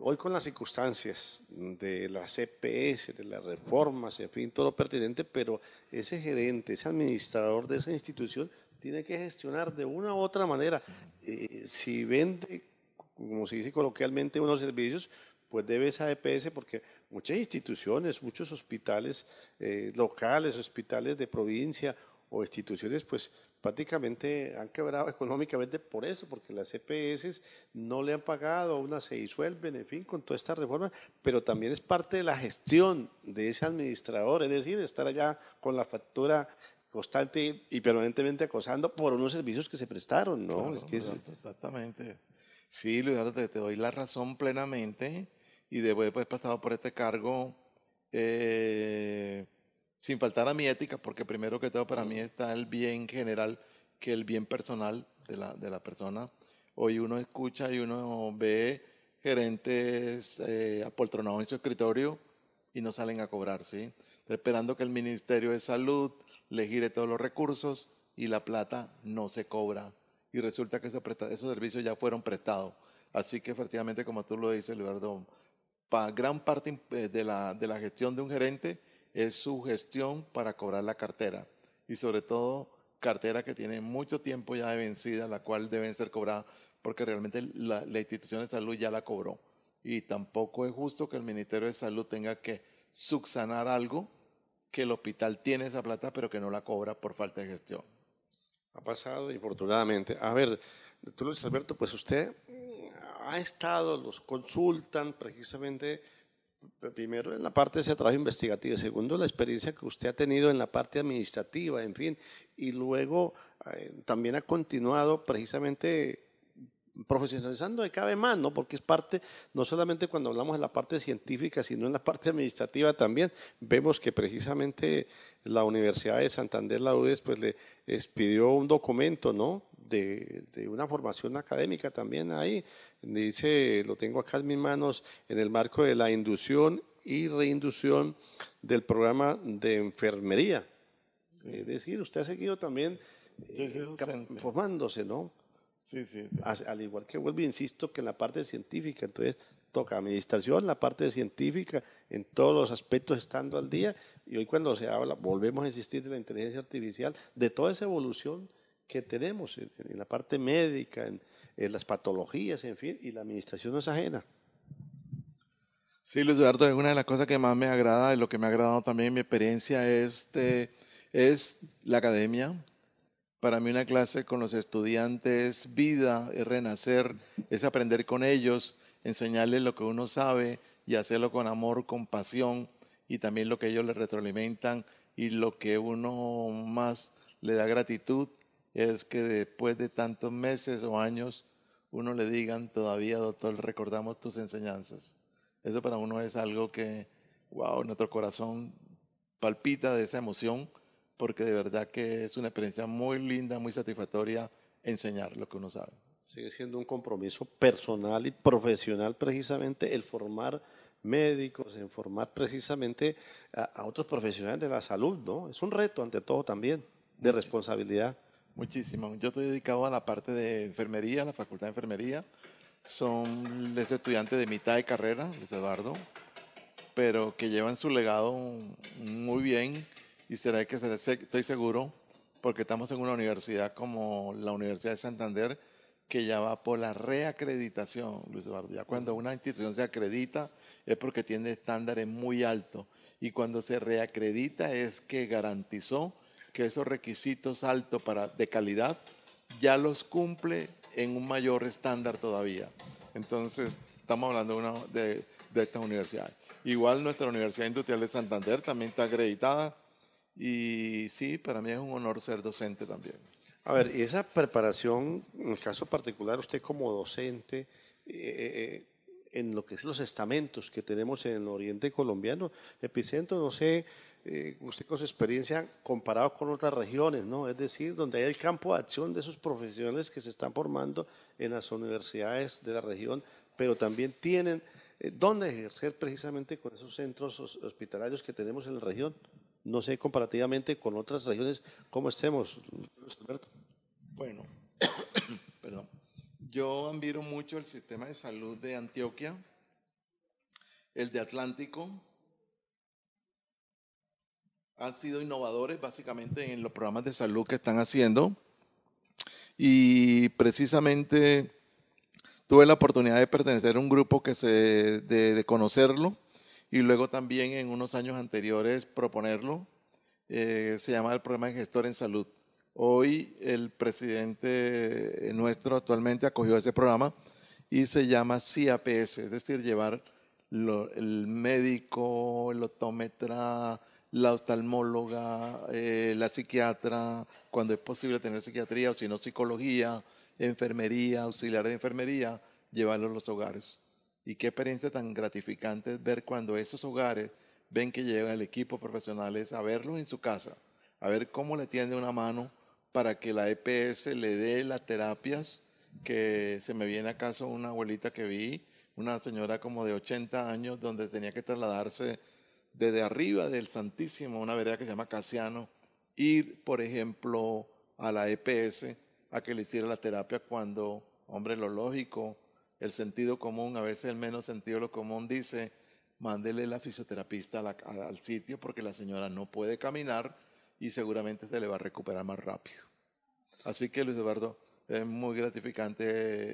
hoy con las circunstancias de la EPS, de las reformas, en fin, todo lo pertinente, pero ese gerente, ese administrador de esa institución tiene que gestionar de una u otra manera. Eh, si vende, como se dice coloquialmente, unos servicios, pues debe esa EPS porque muchas instituciones, muchos hospitales eh, locales, hospitales de provincia o instituciones, pues prácticamente han quebrado económicamente por eso, porque las CPS e no le han pagado, una se disuelven, en fin, con toda esta reforma, pero también es parte de la gestión de ese administrador, es decir, estar allá con la factura constante y permanentemente acosando por unos servicios que se prestaron, ¿no? Exactamente. Sí, Luis, te, doy la razón plenamente y después, he pasado por este cargo, eh, sin faltar a mi ética, porque primero que todo para mí está el bien general que el bien personal de la, de la persona. Hoy uno escucha y uno ve gerentes eh, apoltronados en su escritorio y no salen a cobrar, ¿sí? Esperando que el Ministerio de Salud le gire todos los recursos y la plata no se cobra. Y resulta que esos, esos servicios ya fueron prestados. Así que efectivamente, como tú lo dices, Eduardo, para gran parte eh, de la, de la gestión de un gerente es su gestión para cobrar la cartera y sobre todo cartera que tiene mucho tiempo ya de vencida, la cual deben ser cobrada porque realmente la, institución de salud ya la cobró y tampoco es justo que el Ministerio de Salud tenga que subsanar algo que el hospital tiene esa plata pero que no la cobra por falta de gestión. Ha pasado y A ver, doctor Luis Alberto, pues usted mm, ha estado, los consultan precisamente primero en la parte de ese trabajo investigativo, segundo la experiencia que usted ha tenido en la parte administrativa, en fin, y luego eh, también ha continuado precisamente profesionalizando de cada mano, ¿no? Porque es parte, no solamente cuando hablamos de la parte científica, sino en la parte administrativa también, vemos que precisamente la Universidad de Santander, la UDES, pues le pidió un documento, ¿no? De, una formación académica también ahí. Dice, lo tengo acá en mis manos, en el marco de la inducción y reinducción del programa de enfermería. Es decir, usted ha seguido también eh, formándose, ¿no? Al igual que vuelvo, insisto, que en la parte científica, entonces toca administración, la parte científica, en todos los aspectos estando al día, y hoy cuando se habla, volvemos a insistir de la inteligencia artificial, de toda esa evolución que tenemos en, la parte médica, en, las patologías, en fin, y la administración no es ajena. Sí, Luis Eduardo, una de las cosas que más me agrada, y lo que me ha agradado también en mi experiencia es este, la academia, para mí una clase con los estudiantes, vida, es renacer, es aprender con ellos, enseñarles lo que uno sabe y hacerlo con amor, con pasión y también lo que ellos le retroalimentan y lo que uno más le da gratitud es que después de tantos meses o años uno le digan todavía, doctor, recordamos tus enseñanzas. Eso para uno es algo que, wow, nuestro corazón palpita de esa emoción porque de verdad que es una experiencia muy linda, muy satisfactoria enseñar lo que uno sabe. Sigue siendo un compromiso personal y profesional precisamente el formar médicos, en formar precisamente a, otros profesionales de la salud, ¿no? Es un reto ante todo también de responsabilidad. Muchísimo. Yo estoy dedicado a la parte de enfermería, a la facultad de enfermería. Son los estudiantes de mitad de carrera, Luis Eduardo, pero que llevan su legado muy bien y será que estoy seguro, porque estamos en una universidad como la Universidad de Santander, que ya va por la reacreditación, Luis Eduardo. Ya cuando una institución se acredita es porque tiene estándares muy altos y cuando se reacredita es que garantizó que esos requisitos altos para, de calidad ya los cumple en un mayor estándar todavía. Entonces, estamos hablando de estas universidades. Igual nuestra Universidad Industrial de Santander también está acreditada y sí, para mí es un honor ser docente también. A ver, y esa preparación, en el caso particular, usted como docente, eh, eh, eh, en lo que es los estamentos que tenemos en el oriente colombiano, epicentro, no sé, usted con su experiencia comparado con otras regiones, ¿no? Es decir, donde hay el campo de acción de esos profesionales que se están formando en las universidades de la región, pero también tienen dónde ejercer precisamente con esos centros hospitalarios que tenemos en la región. No sé comparativamente con otras regiones cómo estemos, Alberto. Bueno, perdón. Yo admiro mucho el sistema de salud de Antioquia, el de Atlántico. Han sido innovadores básicamente en los programas de salud que están haciendo. Y precisamente tuve la oportunidad de pertenecer a un grupo que se, de conocerlo y luego también en unos años anteriores proponerlo. Eh, se llama el programa de gestor en salud. Hoy el presidente eh, nuestro actualmente acogió ese programa y se llama CAPS, es decir, llevar el médico, el optómetra, la oftalmóloga, eh, la psiquiatra, cuando es posible tener psiquiatría o si no psicología, enfermería, auxiliar de enfermería, llevarlo a los hogares. Y qué experiencia tan gratificante es ver cuando esos hogares ven que llega el equipo profesionales a verlos en su casa, a ver cómo le tiende una mano para que la EPS le dé las terapias que se me viene acaso una abuelita que vi, una señora como de 80 años donde tenía que trasladarse desde arriba del Santísimo, una vereda que se llama Casiano, ir, por ejemplo, a la EPS a que le hiciera la terapia cuando, hombre, lo lógico el sentido común, a veces el menos sentido lo común dice, mándele la fisioterapista al sitio porque la señora no puede caminar y seguramente se le va a recuperar más rápido. Así que Luis Eduardo, es muy gratificante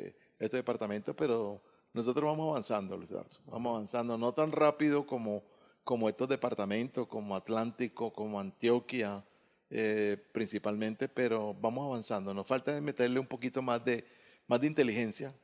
eh, este departamento, pero nosotros vamos avanzando, Luis Eduardo, vamos avanzando, no tan rápido como, como estos departamentos, como Atlántico, como Antioquia. Eh, principalmente, pero vamos avanzando. Nos falta meterle un poquito más de, más de inteligencia,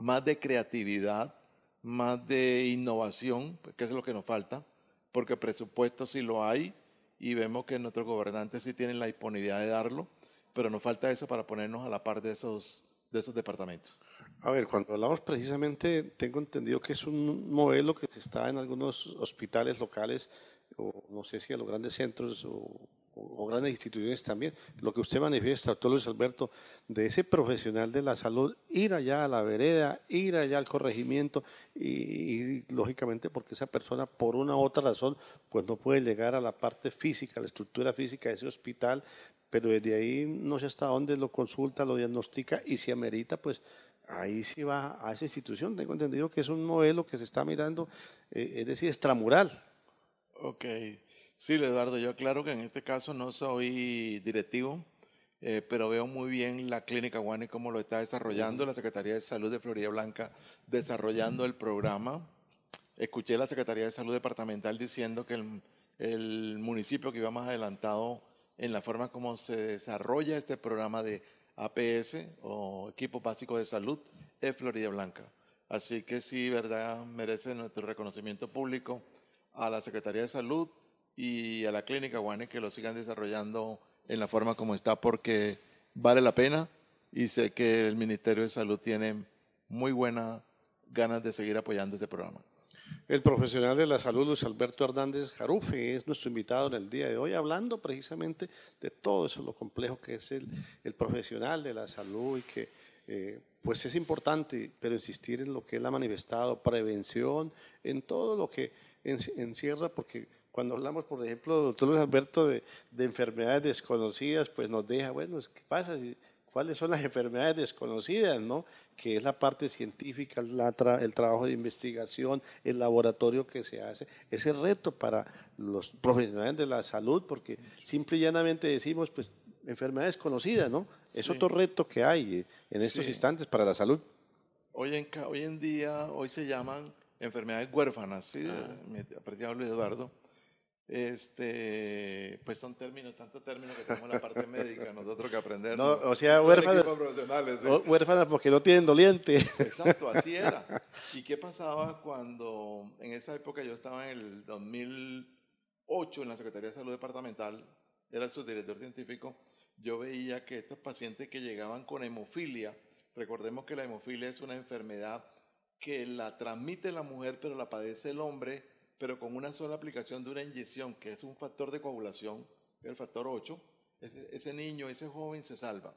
más de creatividad, más de innovación, pues, que es lo que nos falta, porque presupuesto sí lo hay y vemos que nuestros gobernantes sí tienen la disponibilidad de darlo, pero nos falta eso para ponernos a la par de esos, de esos departamentos. A ver, cuando hablamos precisamente, tengo entendido que es un modelo que está en algunos hospitales locales, o no sé si en los grandes centros o o grandes instituciones también. Lo que usted manifiesta, doctor Luis Alberto, de ese profesional de la salud, ir allá a la vereda, ir allá al corregimiento, y, lógicamente porque esa persona, por una u otra razón, pues no puede llegar a la parte física, la estructura física de ese hospital, pero desde ahí no sé hasta dónde lo consulta, lo diagnostica y si amerita, pues ahí sí va a esa institución. Tengo entendido que es un modelo que se está mirando, eh, es decir, extramural. Ok. Sí, Eduardo, yo aclaro que en este caso no soy directivo, eh, pero veo muy bien la Clínica Guane cómo lo está desarrollando, la Secretaría de Salud de Florida Blanca desarrollando el programa. Escuché la Secretaría de Salud Departamental diciendo que el, el municipio que iba más adelantado en la forma como se desarrolla este programa de APS o Equipo Básico de Salud es Florida Blanca. Así que sí, verdad, merece nuestro reconocimiento público a la Secretaría de Salud, y a la clínica Guane que lo sigan desarrollando en la forma como está porque vale la pena y sé que el Ministerio de Salud tiene muy buenas ganas de seguir apoyando este programa. El profesional de la salud, Luis Alberto Hernández Jarufe, es nuestro invitado en el día de hoy, hablando precisamente de todo eso, lo complejo que es el, profesional de la salud y que eh, pues es importante, pero insistir en lo que él ha manifestado, prevención, en todo lo que encierra, porque cuando hablamos, por ejemplo, doctor Luis Alberto, de, enfermedades desconocidas, pues nos deja, bueno, ¿qué pasa? ¿Cuáles son las enfermedades desconocidas, no? Que es la parte científica, la el trabajo de investigación, el laboratorio que se hace. Ese reto para los profesionales de la salud, porque simple y llanamente decimos, pues, enfermedades desconocida, ¿no? Es otro reto que hay eh, en estos instantes para la salud. Hoy en, hoy en día, hoy se llaman enfermedades huérfanas, ¿sí? Ah. Eduardo este, pues son términos, tantos términos que tenemos en la parte médica, nosotros que aprender. o sea, huérfanas, ¿eh? huérfanas porque no tienen doliente. Exacto, así era. ¿Y qué pasaba cuando en esa época yo estaba en el 2008 en la Secretaría de Salud Departamental, era el subdirector científico, yo veía que estos pacientes que llegaban con hemofilia, recordemos que la hemofilia es una enfermedad que la transmite la mujer pero la padece el hombre, pero con una sola aplicación de una inyección, que es un factor de coagulación, el factor 8, ese, niño, ese joven se salva.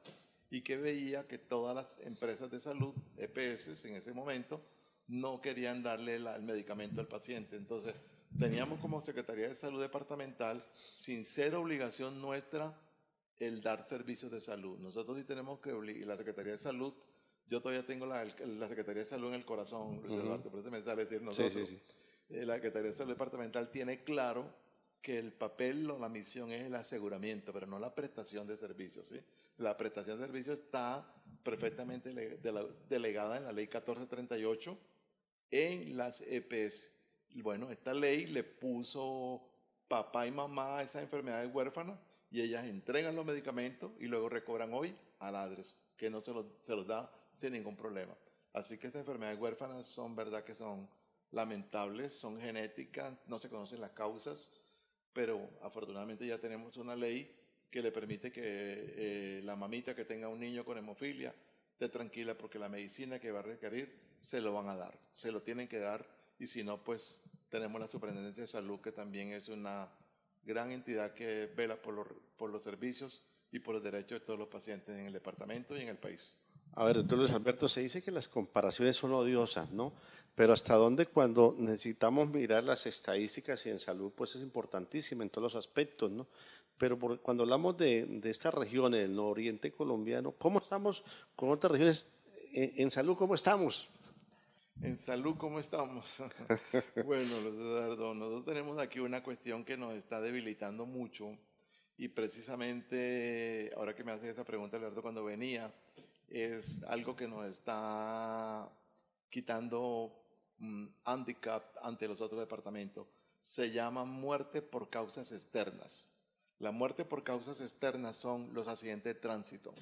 Y que veía que todas las empresas de salud, EPS en ese momento, no querían darle el medicamento al paciente. Entonces, teníamos como Secretaría de Salud Departamental, sin ser obligación nuestra, el dar servicios de salud. Nosotros sí tenemos que obligar, la Secretaría de Salud, yo todavía tengo la, Secretaría de Salud en el corazón, uh Eduardo, es decir, nosotros. Sí, sí, sí. Eh, la Secretaría de Salud Departamental tiene claro que el papel o la misión es el aseguramiento, pero no la prestación de servicios. La prestación de servicios está perfectamente delegada en la ley 1438 en las EPS. Bueno, esta ley le puso papá y mamá a esas enfermedades huérfanas y ellas entregan los medicamentos y luego recobran hoy a Ladres, que no se los, se los da sin ningún problema. Así que estas enfermedades huérfanas son verdad que son lamentables, son genéticas, no se conocen las causas, pero afortunadamente ya tenemos una ley que le permite que eh, la mamita que tenga un niño con hemofilia esté tranquila porque la medicina que va a requerir se lo van a dar, se lo tienen que dar y si no, pues tenemos la Superintendencia de Salud que también es una gran entidad que vela por los servicios y por los derechos de todos los pacientes en el departamento y en el país. A ver, Luis Alberto, se dice que las comparaciones son odiosas, ¿no? Pero hasta dónde cuando necesitamos mirar las estadísticas y en salud, pues es importantísimo en todos los aspectos, ¿no? Pero cuando hablamos de, de estas regiones, del nororiente colombiano, ¿cómo estamos con otras regiones? En, salud, ¿cómo estamos? En salud, ¿cómo estamos? bueno, Luis Eduardo, nosotros tenemos aquí una cuestión que nos está debilitando mucho y precisamente, ahora que me haces esa pregunta, Alberto, cuando venía es algo que nos está quitando mm, handicap ante los otros departamentos. Se llama muerte por causas externas. La muerte por causas externas son los accidentes de tránsito,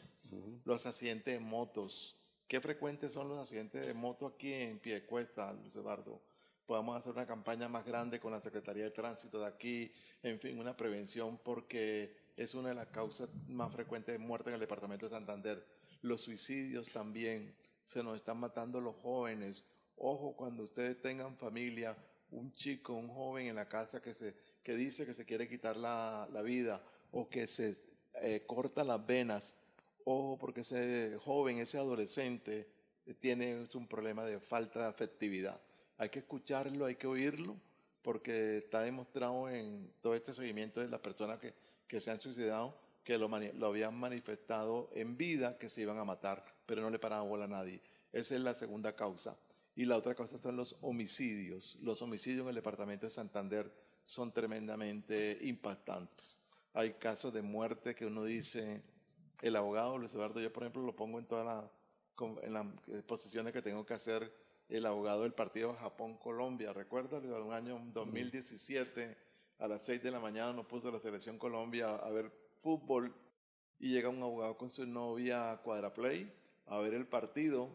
los accidentes de motos. ¿Qué frecuentes son los accidentes de moto aquí en Piedecuesta, Luis Eduardo? Podemos hacer una campaña más grande con la Secretaría de Tránsito de aquí, en fin, una prevención porque es una de las causas más frecuentes de muerte en el departamento de Santander los suicidios también, se nos están matando los jóvenes. Ojo cuando ustedes tengan familia, un chico, un joven en la casa que, se, que dice que se quiere quitar la, vida o que se eh, corta las venas. Ojo porque ese joven, ese adolescente eh, tiene un problema de falta de afectividad. Hay que escucharlo, hay que oírlo, porque está demostrado en todo este seguimiento de las personas que, que se han suicidado que lo, habían manifestado en vida que se iban a matar, pero no le paraban bola a nadie. Esa es la segunda causa. Y la otra causa son los homicidios. Los homicidios en el departamento de Santander son tremendamente impactantes. Hay casos de muerte que uno dice, el abogado Luis Eduardo, yo por ejemplo lo pongo en todas las las posiciones que tengo que hacer, el abogado del partido Japón-Colombia, recuerda, un año 2017 a las 6 de la mañana nos puso la selección Colombia a ver fútbol y llega un abogado con su novia a Cuadraplay a ver el partido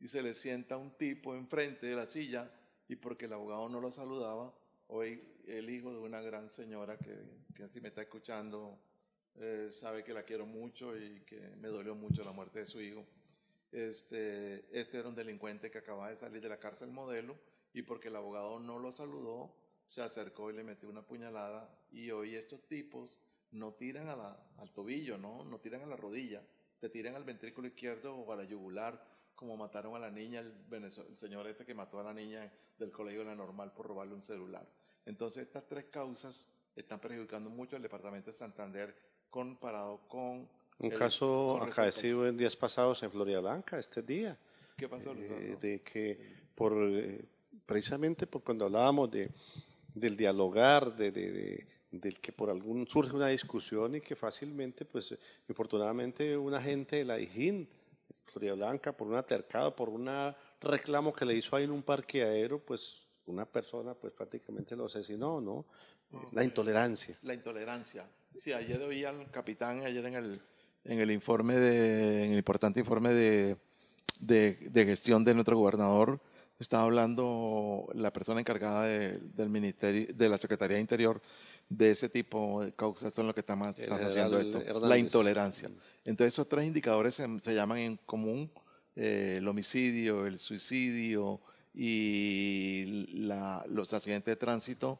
y se le sienta un tipo enfrente de la silla y porque el abogado no lo saludaba, hoy el hijo de una gran señora que, que si me está escuchando eh, sabe que la quiero mucho y que me dolió mucho la muerte de su hijo. Este, este era un delincuente que acababa de salir de la cárcel modelo y porque el abogado no lo saludó, se acercó y le metió una puñalada y hoy estos tipos no tiran al tobillo, ¿no? no tiran a la rodilla, te tiran al ventrículo izquierdo o a la yugular, como mataron a la niña, el, señor este que mató a la niña del colegio de la normal por robarle un celular. Entonces estas tres causas están perjudicando mucho al departamento de Santander comparado con... Un caso acaecido en días pasados en Florida Blanca, este día. ¿Qué pasó? Eh, de que por, eh, precisamente por cuando hablábamos de, del dialogar, de del que por algún surge una discusión y que fácilmente, pues, afortunadamente una gente de la IGIN, Gloria Blanca, por un atercado, por un reclamo que le hizo ahí en un parqueadero, pues una persona pues prácticamente lo asesinó, ¿no? Mm. La intolerancia. La intolerancia. Sí, ayer oí al capitán, ayer en el, en el informe, en el importante informe de, gestión de nuestro gobernador, estaba hablando la persona encargada del ministerio, de la Secretaría de Interior, de ese tipo de causas son lo que estamos haciendo esto, la intolerancia. Entonces esos tres indicadores se, llaman en común eh, el homicidio, el suicidio y la, los accidentes de tránsito,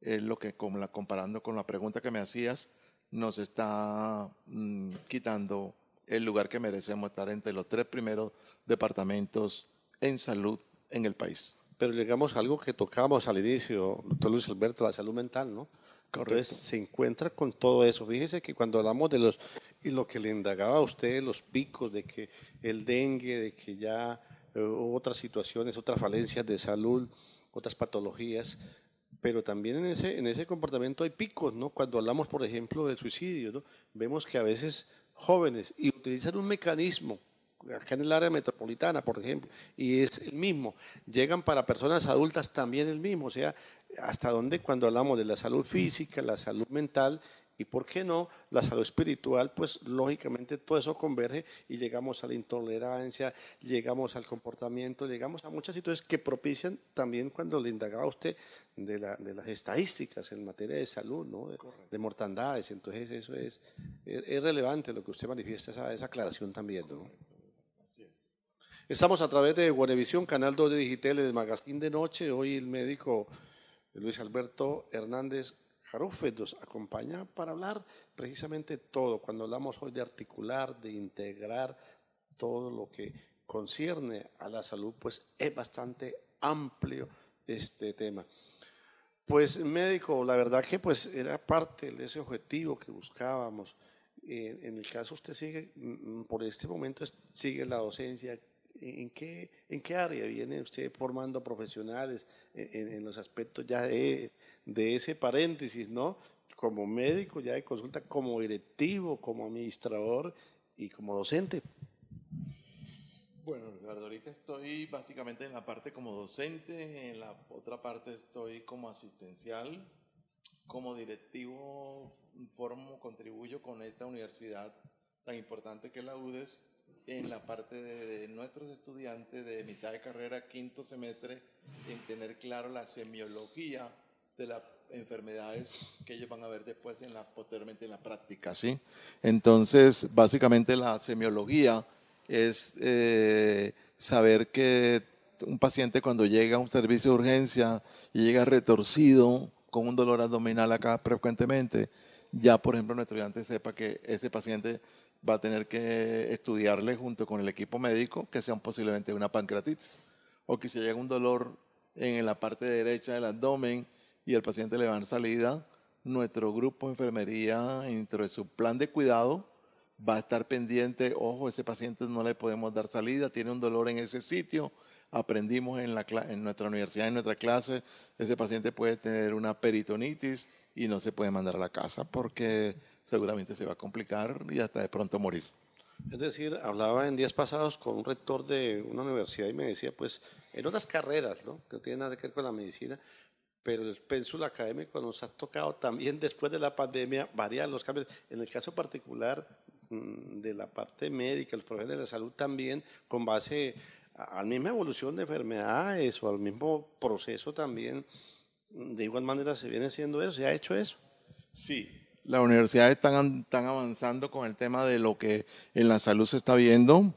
es lo que la, comparando con la pregunta que me hacías, nos está mm, quitando el lugar que merecemos estar entre los tres primeros departamentos en salud en el país. Pero llegamos a algo que tocamos al inicio, doctor Luis Alberto, la salud mental, ¿no? se encuentra con todo eso. Fíjese que cuando hablamos de los, y lo que le indagaba a usted, los picos, de que el dengue, de que ya eh, otras situaciones, otras falencias de salud, otras patologías, pero también en ese, en ese comportamiento hay picos, ¿no? Cuando hablamos, por ejemplo, del suicidio, ¿no? Vemos que a veces jóvenes y utilizan un mecanismo, acá en el área metropolitana, por ejemplo, y es el mismo. Llegan para personas adultas también el mismo, o sea, hasta dónde cuando hablamos de la salud física, la salud mental y, ¿por qué no?, la salud espiritual, pues lógicamente todo eso converge y llegamos a la intolerancia, llegamos al comportamiento, llegamos a muchas situaciones que propician también cuando le indagaba usted de, las estadísticas en materia de salud, ¿no? de, mortandades. Entonces eso es, es, relevante lo que usted manifiesta, esa, aclaración también. Estamos a través de Guanevisión, Canal 2 de Digitales, el Magazine de Noche. Hoy el médico Luis Alberto Hernández Jarufe nos acompaña para hablar precisamente todo, cuando hablamos hoy de articular, de integrar todo lo que concierne a la salud, pues es bastante amplio este tema. Pues médico, la verdad que pues era parte de ese objetivo que buscábamos. Eh, en el caso usted sigue, mm, mm, por este momento sigue la docencia, ¿En qué, ¿En qué área viene usted formando profesionales en, los aspectos ya de, de, ese paréntesis, ¿no? Como médico ya de consulta, como directivo, como administrador y como docente. Bueno, Ricardo, ahorita estoy básicamente en la parte como docente, en la otra parte estoy como asistencial, como directivo, formo, contribuyo con esta universidad tan importante que es la UDES en la parte de, nuestros estudiantes de mitad de carrera, quinto semestre, en tener claro la semiología de las enfermedades que ellos van a ver después en la, posteriormente en la práctica, ¿sí? Entonces, básicamente la semiología es eh, saber que un paciente cuando llega a un servicio de urgencia y llega retorcido con un dolor abdominal acá frecuentemente, ya por ejemplo nuestro estudiante sepa que ese paciente va a tener que estudiarle junto con el equipo médico que sea posiblemente una pancreatitis o que si llega un dolor en la parte derecha del abdomen y el paciente le va a dar salida, nuestro grupo de enfermería, dentro de su plan de cuidado, va a estar pendiente, ojo, ese paciente no le podemos dar salida, tiene un dolor en ese sitio, aprendimos en, en nuestra universidad, en nuestra clase, ese paciente puede tener una peritonitis y no se puede mandar a la casa porque seguramente se va a complicar y hasta de pronto morir. Es decir, hablaba en días pasados con un rector de una universidad y me decía, pues, en otras carreras, ¿no? Que no tiene nada que ver con la medicina, pero el pénsul académico nos ha tocado también después de la pandemia variar los cambios. En el caso particular mm, de la parte médica, los problemas de la salud también, con base a la misma evolución de enfermedades o al mismo proceso también, de igual manera se viene siendo eso, se ha hecho eso. Sí, las universidades están, están, avanzando con el tema de lo que en la salud se está viendo.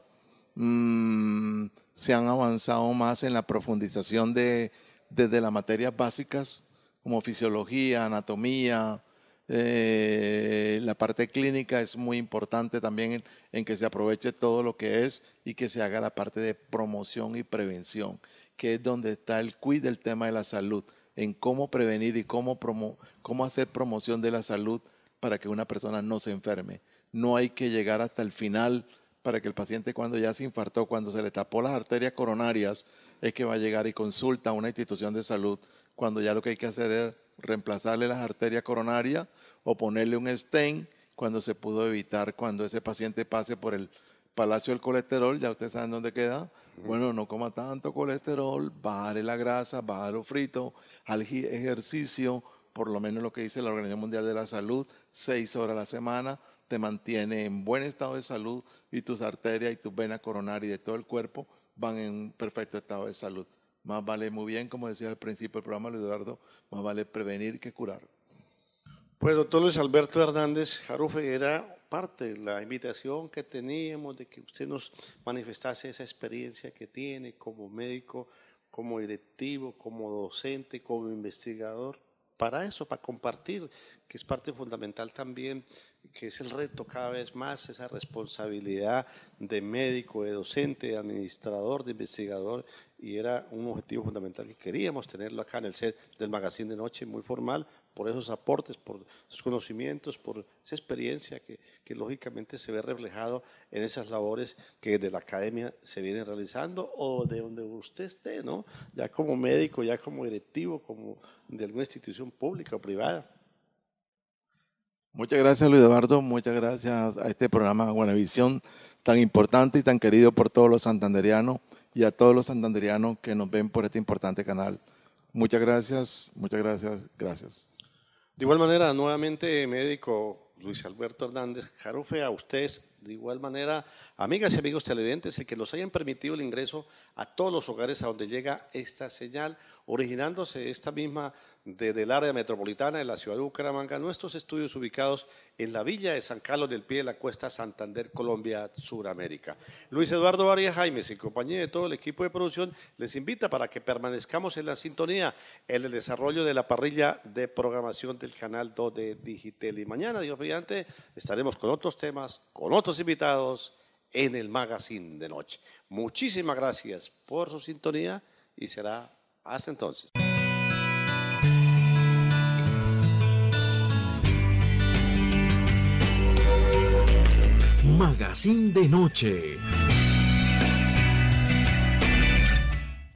Mm, se han avanzado más en la profundización de, desde las materias básicas como fisiología, anatomía, eh, la parte clínica es muy importante también en, que se aproveche todo lo que es y que se haga la parte de promoción y prevención, que es donde está el quid del tema de la salud, en cómo prevenir y cómo, cómo hacer promoción de la salud para que una persona no se enferme. No hay que llegar hasta el final para que el paciente cuando ya se infartó, cuando se le tapó las arterias coronarias, es que va a llegar y consulta a una institución de salud cuando ya lo que hay que hacer es reemplazarle las arterias coronarias o ponerle un stent cuando se pudo evitar, cuando ese paciente pase por el palacio del colesterol, ya ustedes saben dónde queda. Bueno, no coma tanto colesterol, baje la grasa, baje lo frito, al ejercicio, por lo menos lo que dice la Organización Mundial de la Salud, seis horas a la semana, te mantiene en buen estado de salud y tus arterias y tus venas coronarias y de todo el cuerpo van en un perfecto estado de salud. Más vale, muy bien, como decía al principio del programa Eduardo, más vale prevenir que curar. Pues doctor Luis Alberto Hernández Jarufe, era parte de la invitación que teníamos de que usted nos manifestase esa experiencia que tiene como médico, como directivo, como docente, como investigador para eso, para compartir, que es parte fundamental también, que es el reto cada vez más, esa responsabilidad de médico, de docente, de administrador, de investigador, y era un objetivo fundamental que queríamos tenerlo acá en el set del magazine de noche, muy formal, por esos aportes, por sus conocimientos, por esa experiencia que, lógicamente se ve reflejado en esas labores que de la academia se vienen realizando o de donde usted esté, ¿no? Ya como médico, ya como directivo, como de alguna institución pública o privada. Muchas gracias Luis Eduardo, muchas gracias a este programa Buena Visión tan importante y tan querido por todos los santanderianos y a todos los santanderianos que nos ven por este importante canal. Muchas gracias, muchas gracias, gracias. De igual manera, nuevamente, médico Luis Alberto Hernández Jarufe a ustedes de igual manera, amigas y amigos televidentes, el que nos hayan permitido el ingreso a todos los hogares a donde llega esta señal, originándose esta misma desde el área metropolitana de la ciudad de Bucaramanga, nuestros estudios ubicados en la villa de San Carlos del Pie de la Cuesta Santander, Colombia, Suramérica. Luis Eduardo Varias Jaimes, en compañía de todo el equipo de producción, les invita para que permanezcamos en la sintonía en el desarrollo de la parrilla de programación del canal 2 de Digitel. Y mañana, Dios mediante, estaremos con otros temas, con otros invitados en el Magazine de Noche. Muchísimas gracias por su sintonía y será hasta entonces. Magazine de Noche.